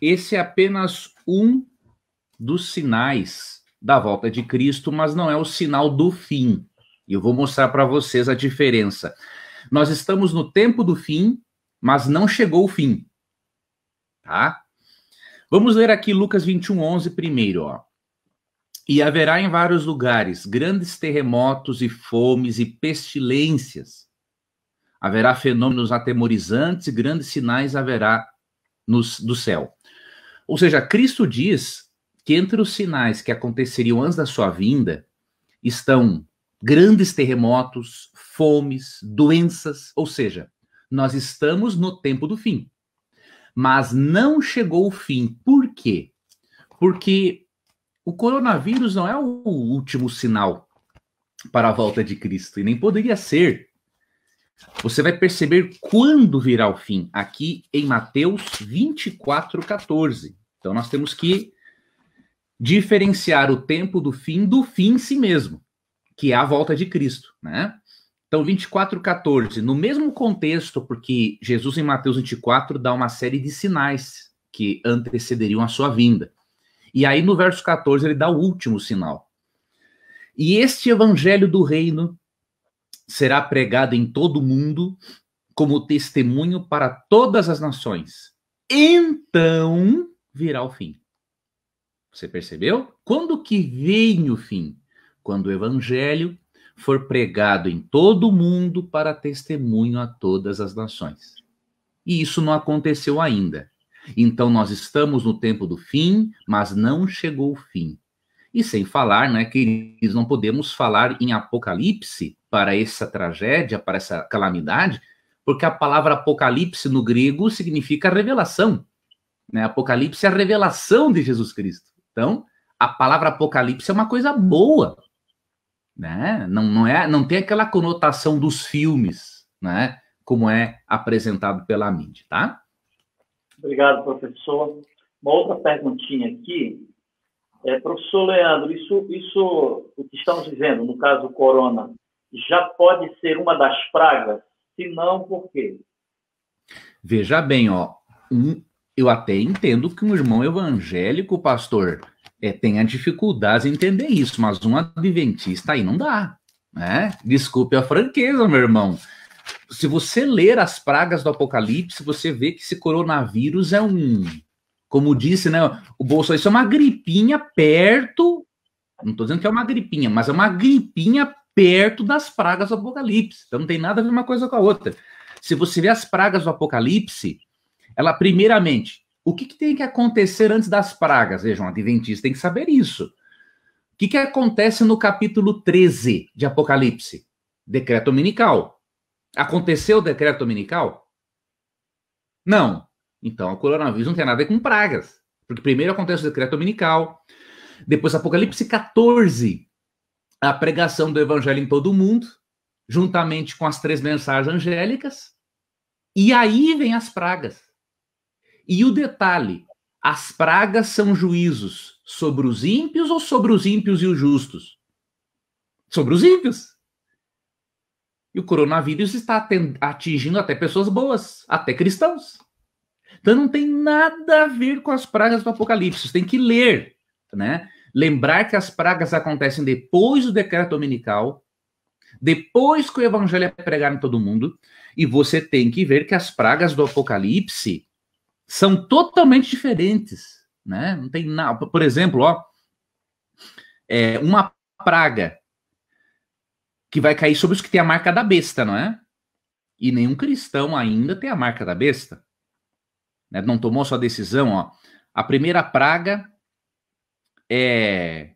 Esse é apenas um dos sinais da volta de Cristo, mas não é o sinal do fim. E eu vou mostrar para vocês a diferença. Nós estamos no tempo do fim, mas não chegou o fim. Tá? Vamos ler aqui Lucas 21, 11 primeiro, ó. E haverá em vários lugares grandes terremotos e fomes e pestilências. Haverá fenômenos atemorizantes e grandes sinais haverá nos, do céu. Ou seja, Cristo diz que entre os sinais que aconteceriam antes da sua vinda estão grandes terremotos, fomes, doenças, ou seja, nós estamos no tempo do fim. Mas não chegou o fim. Por quê? Porque o coronavírus não é o último sinal para a volta de Cristo e nem poderia ser. Você vai perceber quando virá o fim, aqui em Mateus 24, 14. Então nós temos que diferenciar o tempo do fim do fim em si mesmo, que é a volta de Cristo, né? Então 24, 14, no mesmo contexto, porque Jesus em Mateus 24 dá uma série de sinais que antecederiam a sua vinda. E aí no verso 14 ele dá o último sinal. E este evangelho do reino será pregado em todo o mundo como testemunho para todas as nações. Então virá o fim. Você percebeu? Quando que vem o fim? Quando o evangelho for pregado em todo o mundo para testemunho a todas as nações. E isso não aconteceu ainda. Então nós estamos no tempo do fim, mas não chegou o fim. E sem falar, né, queridos, não podemos falar em apocalipse para essa tragédia, para essa calamidade, porque a palavra apocalipse no grego significa revelação. Né? Apocalipse é a revelação de Jesus Cristo. Então, a palavra apocalipse é uma coisa boa. Né? Não, não, é, não tem aquela conotação dos filmes, né? como é apresentado pela mídia. Tá? Obrigado, professor. Uma outra perguntinha aqui é, professor Leandro, isso, isso, o que estamos vivendo, no caso corona, já pode ser uma das pragas? Se não, por quê? Veja bem, ó, um, eu até entendo que um irmão evangélico, pastor, é, tenha dificuldades em entender isso, mas um adventista aí não dá, né? Desculpe a franqueza, meu irmão. Se você ler as pragas do Apocalipse, você vê que esse coronavírus é um como disse, né, o Bolsonaro, isso é uma gripinha perto, não estou dizendo que é uma gripinha, mas é uma gripinha perto das pragas do Apocalipse. Então não tem nada a ver uma coisa com a outra. Se você vê as pragas do Apocalipse, ela, primeiramente, o que, que tem que acontecer antes das pragas? Vejam, um adventista tem que saber isso. O que, que acontece no capítulo 13 de Apocalipse? Decreto dominical. Aconteceu o decreto dominical? Não. Então, o coronavírus não tem nada a ver com pragas. Porque primeiro acontece o decreto dominical, depois Apocalipse 14, a pregação do evangelho em todo o mundo, juntamente com as três mensagens angélicas, e aí vem as pragas. E o detalhe, as pragas são juízos sobre os ímpios ou sobre os ímpios e os justos? Sobre os ímpios. E o coronavírus está atingindo até pessoas boas, até cristãos. Então não tem nada a ver com as pragas do Apocalipse, você tem que ler, né? Lembrar que as pragas acontecem depois do decreto dominical, depois que o evangelho é pregado em todo mundo, e você tem que ver que as pragas do Apocalipse são totalmente diferentes, né? Não tem nada. Por exemplo, ó, é uma praga que vai cair sobre os que têm a marca da besta, não é? E nenhum cristão ainda tem a marca da besta né, não tomou sua decisão. Ó. A primeira praga é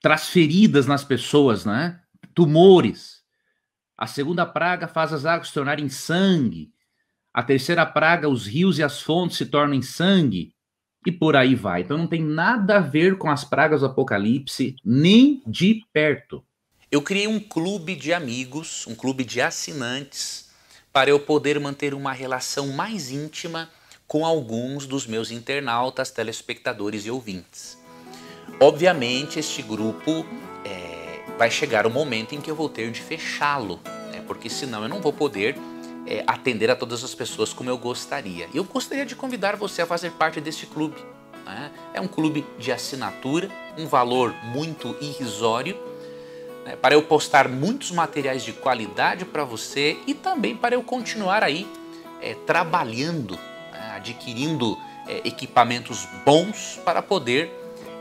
transferidas nas pessoas, né? Tumores. A segunda praga faz as águas se tornarem sangue. A terceira praga, os rios e as fontes se tornam em sangue. E por aí vai. Então não tem nada a ver com as pragas do Apocalipse, nem de perto. Eu criei um clube de amigos, um clube de assinantes para eu poder manter uma relação mais íntima com alguns dos meus internautas, telespectadores e ouvintes. Obviamente, este grupo é, vai chegar o momento em que eu vou ter de fechá-lo, né? porque senão eu não vou poder é, atender a todas as pessoas como eu gostaria. E eu gostaria de convidar você a fazer parte deste clube. Né? É um clube de assinatura, um valor muito irrisório né, para eu postar muitos materiais de qualidade para você e também para eu continuar aí é, trabalhando, né, adquirindo é, equipamentos bons para poder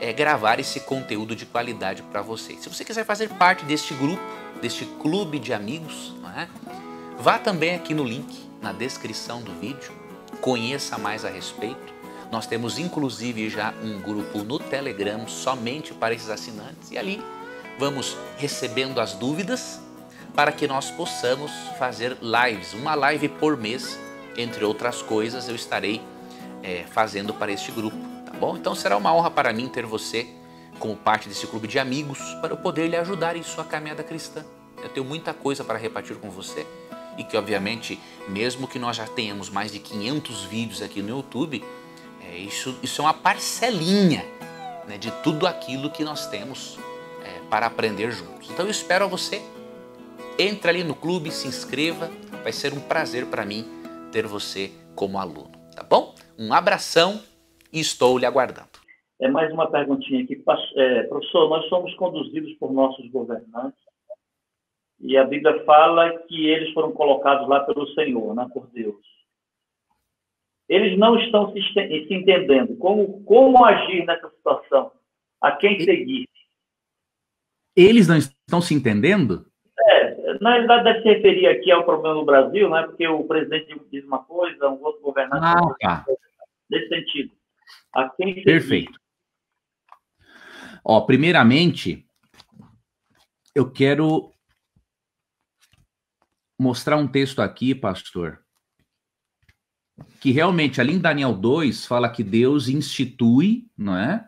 é, gravar esse conteúdo de qualidade para você. Se você quiser fazer parte deste grupo, deste clube de amigos, né, vá também aqui no link na descrição do vídeo, conheça mais a respeito. Nós temos inclusive já um grupo no Telegram somente para esses assinantes e ali vamos recebendo as dúvidas para que nós possamos fazer lives, uma live por mês, entre outras coisas, eu estarei é, fazendo para este grupo, tá bom? Então será uma honra para mim ter você como parte desse clube de amigos para eu poder lhe ajudar em sua caminhada cristã. Eu tenho muita coisa para repartir com você e que, obviamente, mesmo que nós já tenhamos mais de 500 vídeos aqui no YouTube, é, isso, isso é uma parcelinha né, de tudo aquilo que nós temos para aprender juntos. Então eu espero você. Entre ali no clube, se inscreva. Vai ser um prazer para mim ter você como aluno, tá bom? Um abração e estou lhe aguardando. É mais uma perguntinha aqui. É, professor, nós somos conduzidos por nossos governantes e a Bíblia fala que eles foram colocados lá pelo Senhor, né, por Deus. Eles não estão se entendendo. Como, como agir nessa situação? A quem seguir? Eles não estão se entendendo? É, na realidade deve se referir aqui ao problema do Brasil, né? Porque o presidente diz uma coisa, um outro governante ah, diz tá. Nesse sentido. Assim Perfeito. Ó, primeiramente, eu quero mostrar um texto aqui, pastor, que realmente, além em Daniel 2, fala que Deus institui, não é?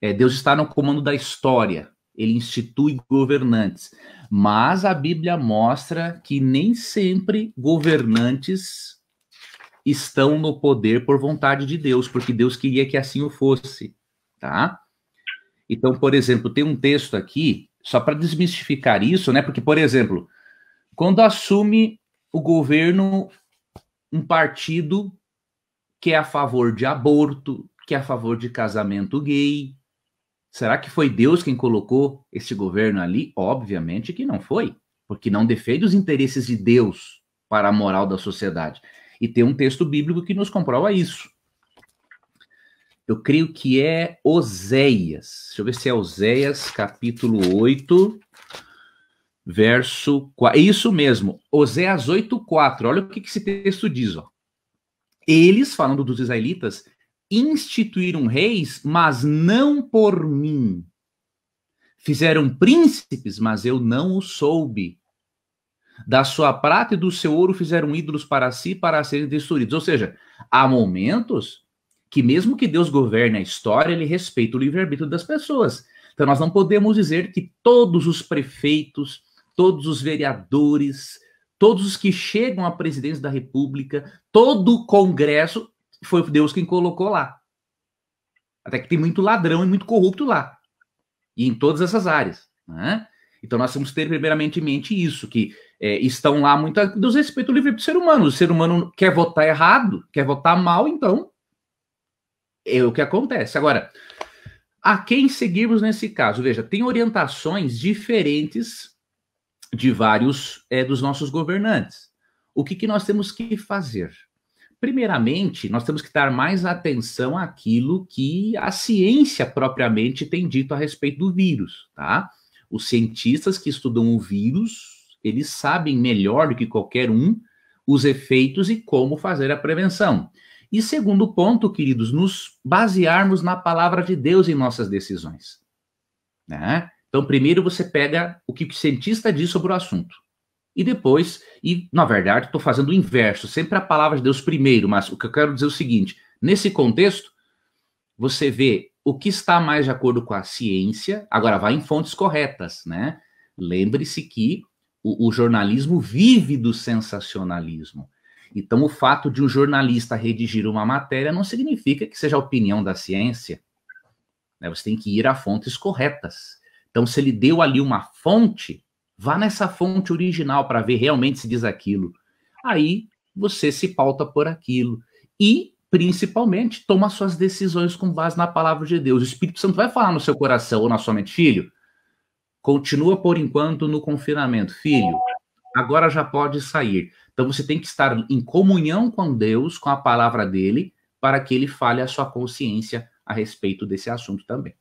é Deus está no comando da história, ele institui governantes. Mas a Bíblia mostra que nem sempre governantes estão no poder por vontade de Deus, porque Deus queria que assim o fosse, tá? Então, por exemplo, tem um texto aqui, só para desmistificar isso, né? Porque, por exemplo, quando assume o governo um partido que é a favor de aborto, que é a favor de casamento gay, Será que foi Deus quem colocou esse governo ali? Obviamente que não foi, porque não defende os interesses de Deus para a moral da sociedade. E tem um texto bíblico que nos comprova isso. Eu creio que é Oséias. Deixa eu ver se é Oséias, capítulo 8, verso 4. Isso mesmo, Oséias 8, 4. Olha o que, que esse texto diz. Ó. Eles, falando dos israelitas, instituíram reis, mas não por mim. Fizeram príncipes, mas eu não o soube. Da sua prata e do seu ouro fizeram ídolos para si, para serem destruídos. Ou seja, há momentos que, mesmo que Deus governe a história, ele respeita o livre-arbítrio das pessoas. Então, nós não podemos dizer que todos os prefeitos, todos os vereadores, todos os que chegam à presidência da República, todo o Congresso foi Deus quem colocou lá. Até que tem muito ladrão e muito corrupto lá. E em todas essas áreas. Né? Então nós temos que ter primeiramente em mente isso, que é, estão lá muito dos respeito livre para o ser humano. O ser humano quer votar errado, quer votar mal, então é o que acontece. Agora, a quem seguirmos nesse caso? Veja, tem orientações diferentes de vários é, dos nossos governantes. O que, que nós temos que fazer? Primeiramente, nós temos que dar mais atenção àquilo que a ciência propriamente tem dito a respeito do vírus, tá? Os cientistas que estudam o vírus, eles sabem melhor do que qualquer um os efeitos e como fazer a prevenção. E segundo ponto, queridos, nos basearmos na palavra de Deus em nossas decisões, né? Então, primeiro você pega o que o cientista diz sobre o assunto e depois, e na verdade, estou fazendo o inverso, sempre a palavra de Deus primeiro, mas o que eu quero dizer é o seguinte: nesse contexto, você vê o que está mais de acordo com a ciência, agora vai em fontes corretas, né? Lembre-se que o, o jornalismo vive do sensacionalismo. Então, o fato de um jornalista redigir uma matéria não significa que seja a opinião da ciência. Né? Você tem que ir a fontes corretas. Então, se ele deu ali uma fonte, Vá nessa fonte original para ver realmente se diz aquilo. Aí você se pauta por aquilo. E, principalmente, toma suas decisões com base na palavra de Deus. O Espírito Santo vai falar no seu coração ou na sua mente, filho, continua por enquanto no confinamento. Filho, agora já pode sair. Então você tem que estar em comunhão com Deus, com a palavra dele, para que ele fale a sua consciência a respeito desse assunto também.